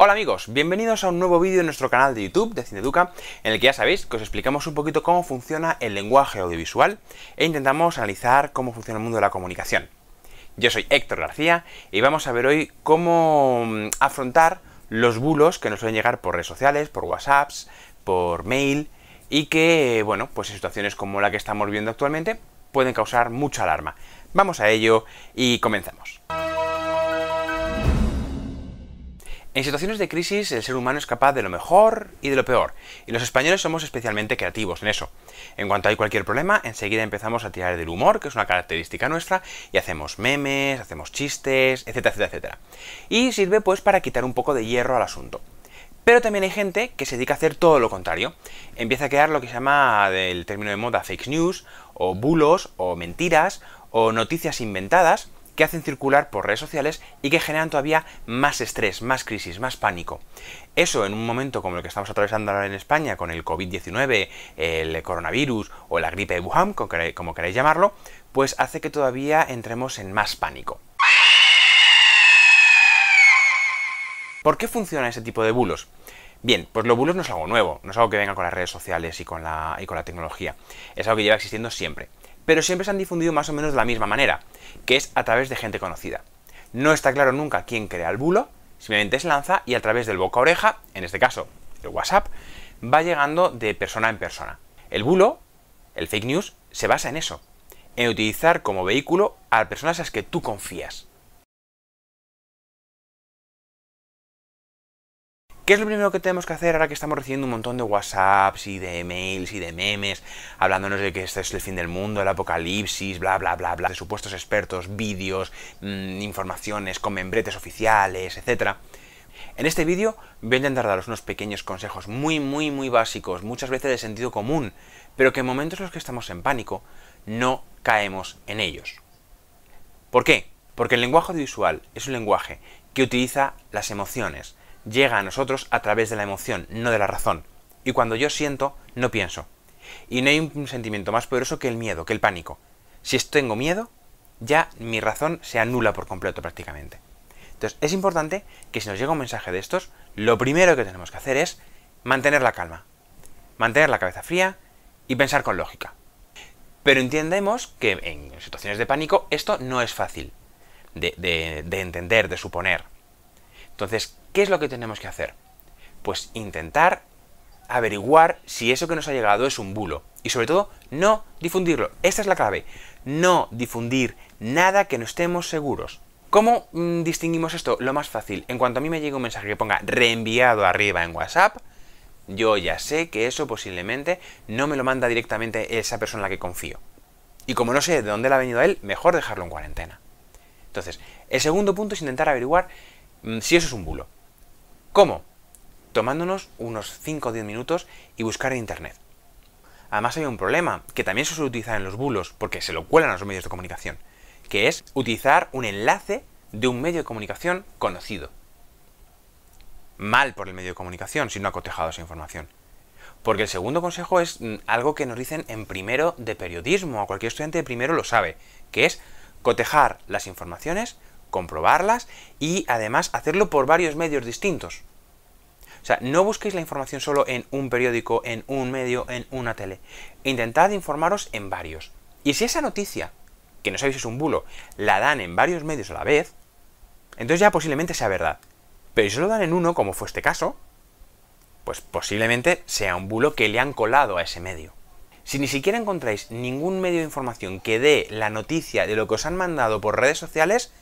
Hola amigos, bienvenidos a un nuevo vídeo en nuestro canal de YouTube de Cineduca, en el que ya sabéis que os explicamos un poquito cómo funciona el lenguaje audiovisual e intentamos analizar cómo funciona el mundo de la comunicación. Yo soy Héctor García y vamos a ver hoy cómo mm, afrontar los bulos que nos suelen llegar por redes sociales, por WhatsApps, por mail y que, bueno, pues en situaciones como la que estamos viendo actualmente pueden causar mucha alarma. Vamos a ello y comenzamos. En situaciones de crisis el ser humano es capaz de lo mejor y de lo peor, y los españoles somos especialmente creativos en eso. En cuanto hay cualquier problema, enseguida empezamos a tirar del humor, que es una característica nuestra, y hacemos memes, hacemos chistes, etcétera, etcétera, etcétera. Y sirve pues para quitar un poco de hierro al asunto. Pero también hay gente que se dedica a hacer todo lo contrario. Empieza a crear lo que se llama del término de moda fake news, o bulos, o mentiras, o noticias inventadas, que hacen circular por redes sociales y que generan todavía más estrés, más crisis, más pánico. Eso en un momento como el que estamos atravesando ahora en España con el COVID-19, el coronavirus o la gripe de Wuhan, como queráis llamarlo, pues hace que todavía entremos en más pánico. ¿Por qué funciona ese tipo de bulos? Bien, pues los bulos no es algo nuevo, no es algo que venga con las redes sociales y con la, y con la tecnología, es algo que lleva existiendo siempre pero siempre se han difundido más o menos de la misma manera, que es a través de gente conocida. No está claro nunca quién crea el bulo, simplemente se lanza y a través del boca a oreja, en este caso el WhatsApp, va llegando de persona en persona. El bulo, el fake news, se basa en eso, en utilizar como vehículo a personas a las que tú confías. ¿Qué es lo primero que tenemos que hacer ahora que estamos recibiendo un montón de WhatsApps y de emails, y de memes hablándonos de que este es el fin del mundo, el apocalipsis, bla, bla, bla, bla, de supuestos expertos, vídeos, mm, informaciones con membretes oficiales, etcétera? En este vídeo voy a intentar daros unos pequeños consejos muy, muy, muy básicos, muchas veces de sentido común, pero que en momentos en los que estamos en pánico no caemos en ellos. ¿Por qué? Porque el lenguaje audiovisual es un lenguaje que utiliza las emociones, llega a nosotros a través de la emoción, no de la razón. Y cuando yo siento, no pienso. Y no hay un sentimiento más poderoso que el miedo, que el pánico. Si tengo miedo, ya mi razón se anula por completo prácticamente. Entonces es importante que si nos llega un mensaje de estos, lo primero que tenemos que hacer es mantener la calma, mantener la cabeza fría y pensar con lógica. Pero entendemos que en situaciones de pánico esto no es fácil de, de entender, de suponer. Entonces, ¿qué es lo que tenemos que hacer? Pues intentar averiguar si eso que nos ha llegado es un bulo. Y sobre todo, no difundirlo. Esta es la clave. No difundir nada que no estemos seguros. ¿Cómo mm, distinguimos esto? Lo más fácil. En cuanto a mí me llegue un mensaje que ponga reenviado arriba en WhatsApp, yo ya sé que eso posiblemente no me lo manda directamente esa persona en la que confío. Y como no sé de dónde le ha venido a él, mejor dejarlo en cuarentena. Entonces, el segundo punto es intentar averiguar Mm, si eso es un bulo. ¿Cómo? Tomándonos unos 5 o 10 minutos y buscar en Internet. Además hay un problema, que también se suele utilizar en los bulos, porque se lo cuelan a los medios de comunicación, que es utilizar un enlace de un medio de comunicación conocido. Mal por el medio de comunicación si no ha cotejado esa información. Porque el segundo consejo es mm, algo que nos dicen en primero de periodismo, o cualquier estudiante de primero lo sabe, que es cotejar las informaciones comprobarlas y además hacerlo por varios medios distintos. O sea, no busquéis la información solo en un periódico, en un medio, en una tele. Intentad informaros en varios. Y si esa noticia, que no sabéis si es un bulo, la dan en varios medios a la vez, entonces ya posiblemente sea verdad. Pero si lo dan en uno, como fue este caso, pues posiblemente sea un bulo que le han colado a ese medio. Si ni siquiera encontráis ningún medio de información que dé la noticia de lo que os han mandado por redes sociales,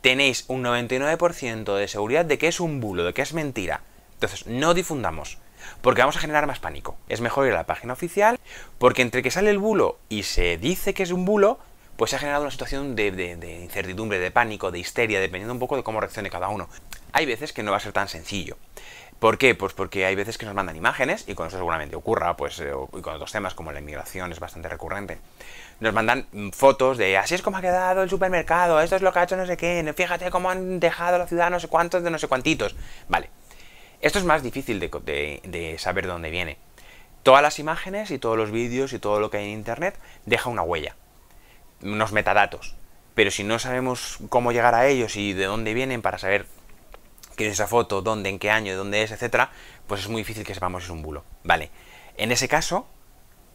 tenéis un 99% de seguridad de que es un bulo, de que es mentira. Entonces, no difundamos, porque vamos a generar más pánico. Es mejor ir a la página oficial, porque entre que sale el bulo y se dice que es un bulo, pues se ha generado una situación de, de incertidumbre, de pánico, de histeria, dependiendo un poco de cómo reaccione cada uno. Hay veces que no va a ser tan sencillo. ¿Por qué? Pues porque hay veces que nos mandan imágenes, y con eso seguramente ocurra, pues, eh, y con otros temas como la inmigración es bastante recurrente. Nos mandan mm, fotos de así es como ha quedado el supermercado, esto es lo que ha hecho no sé qué, fíjate cómo han dejado la ciudad no sé cuántos de no sé cuantitos. Vale. Esto es más difícil de, de saber de dónde viene. Todas las imágenes y todos los vídeos y todo lo que hay en internet deja una huella, unos metadatos. Pero si no sabemos cómo llegar a ellos y de dónde vienen para saber que esa foto, dónde, en qué año, dónde es, etcétera, pues es muy difícil que sepamos si es un bulo. Vale. En ese caso,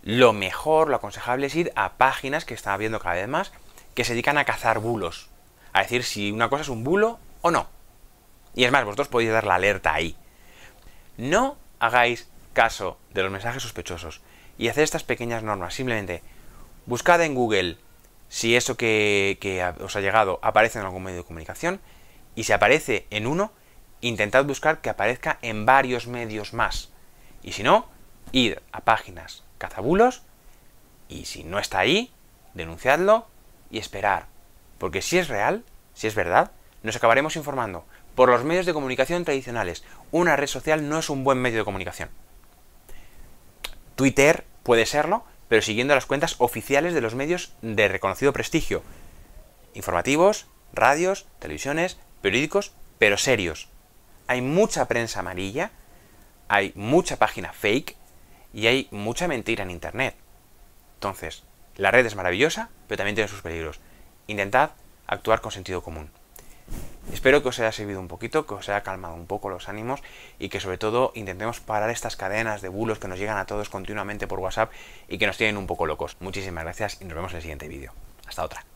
lo mejor, lo aconsejable es ir a páginas que están abriendo cada vez más que se dedican a cazar bulos, a decir si una cosa es un bulo o no. Y es más, vosotros podéis dar la alerta ahí. No hagáis caso de los mensajes sospechosos y hacer estas pequeñas normas. Simplemente buscad en Google si eso que, que os ha llegado aparece en algún medio de comunicación y si aparece en uno, intentad buscar que aparezca en varios medios más. Y si no, id a páginas cazabulos y si no está ahí, denunciadlo y esperar. Porque si es real, si es verdad, nos acabaremos informando por los medios de comunicación tradicionales. Una red social no es un buen medio de comunicación. Twitter puede serlo, pero siguiendo las cuentas oficiales de los medios de reconocido prestigio. Informativos, radios, televisiones, periódicos, pero serios hay mucha prensa amarilla, hay mucha página fake y hay mucha mentira en Internet. Entonces, la red es maravillosa, pero también tiene sus peligros. Intentad actuar con sentido común. Espero que os haya servido un poquito, que os haya calmado un poco los ánimos y que sobre todo intentemos parar estas cadenas de bulos que nos llegan a todos continuamente por WhatsApp y que nos tienen un poco locos. Muchísimas gracias y nos vemos en el siguiente vídeo. Hasta otra.